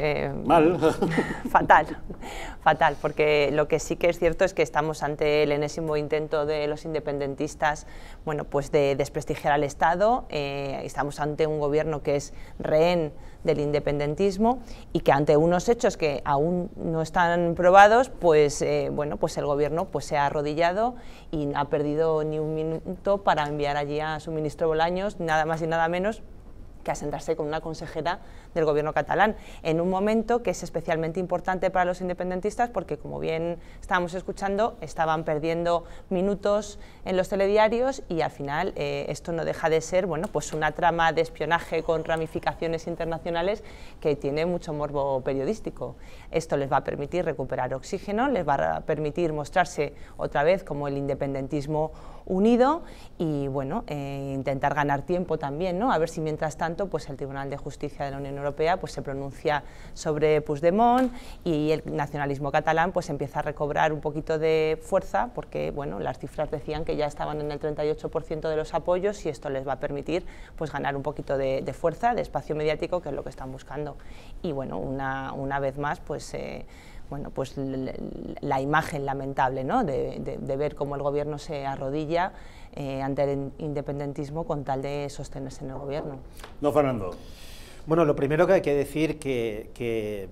Em, Mal. fatal, fatal, porque lo que sí que es cierto es que estamos ante el enésimo intento de los independentistas, bueno, pues de desprestigiar al Estado, eh, estamos ante un gobierno que es rehén del independentismo y que ante unos hechos que aún no están probados, pues eh, bueno, pues el gobierno pues se ha arrodillado y no ha perdido ni un minuto para enviar allí a su ministro Bolaños, nada más y nada menos, que asentarse sentarse con una consejera del gobierno catalán, en un momento que es especialmente importante para los independentistas porque, como bien estábamos escuchando, estaban perdiendo minutos en los telediarios y al final eh, esto no deja de ser bueno, pues una trama de espionaje con ramificaciones internacionales que tiene mucho morbo periodístico. Esto les va a permitir recuperar oxígeno, les va a permitir mostrarse otra vez como el independentismo unido y bueno, eh, intentar ganar tiempo también, ¿no? a ver si mientras tanto pues el Tribunal de Justicia de la Unión Europea pues se pronuncia sobre Puigdemont y el nacionalismo catalán pues empieza a recobrar un poquito de fuerza porque bueno, las cifras decían que ya estaban en el 38% de los apoyos y esto les va a permitir pues ganar un poquito de, fuerza, de espacio mediático, que es lo que están buscando. Y bueno, una, vez más pues eh, bueno, pues la imagen lamentable ¿no? de, ver cómo el gobierno se arrodilla eh, ante el independentismo con tal de sostenerse en el gobierno. No, Fernando. Bueno, lo primero que hay que decir que, que